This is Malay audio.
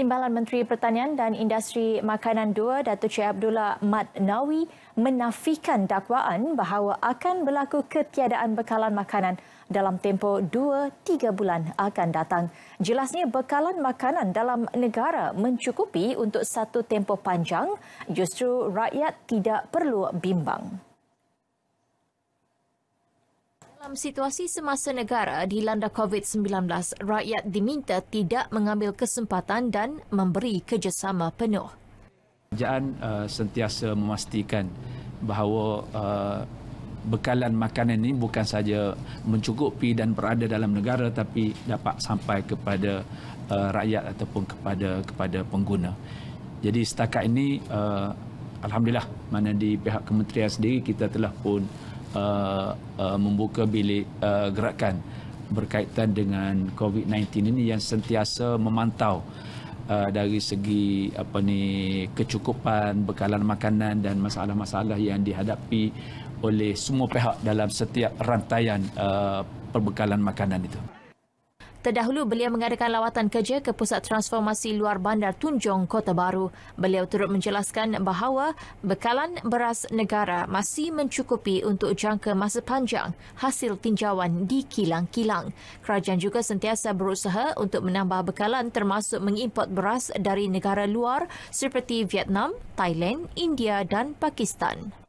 Timbalan Menteri Pertanian dan Industri Makanan II Datuk Cik Abdullah Mat Nawi menafikan dakwaan bahawa akan berlaku ketiadaan bekalan makanan dalam tempoh 2-3 bulan akan datang. Jelasnya bekalan makanan dalam negara mencukupi untuk satu tempoh panjang justru rakyat tidak perlu bimbang. Dalam situasi semasa negara dilanda COVID-19, rakyat diminta tidak mengambil kesempatan dan memberi kerjasama penuh. Kerajaan uh, sentiasa memastikan bahawa uh, bekalan makanan ini bukan saja mencukupi dan berada dalam negara tapi dapat sampai kepada uh, rakyat ataupun kepada kepada pengguna. Jadi setakat ini uh, alhamdulillah mana di pihak kementerian sendiri kita telah pun uh, uh, membuka bilik uh, gerakan berkaitan dengan COVID-19 ini yang sentiasa memantau uh, dari segi apa ni kecukupan bekalan makanan dan masalah-masalah yang dihadapi oleh semua pihak dalam setiap rantaian uh, perbekalan makanan itu. Terdahulu beliau mengadakan lawatan kerja ke Pusat Transformasi Luar Bandar Tunjong Kota Baru. Beliau turut menjelaskan bahawa bekalan beras negara masih mencukupi untuk jangka masa panjang hasil tinjauan di kilang-kilang. Kerajaan juga sentiasa berusaha untuk menambah bekalan termasuk mengimport beras dari negara luar seperti Vietnam, Thailand, India dan Pakistan.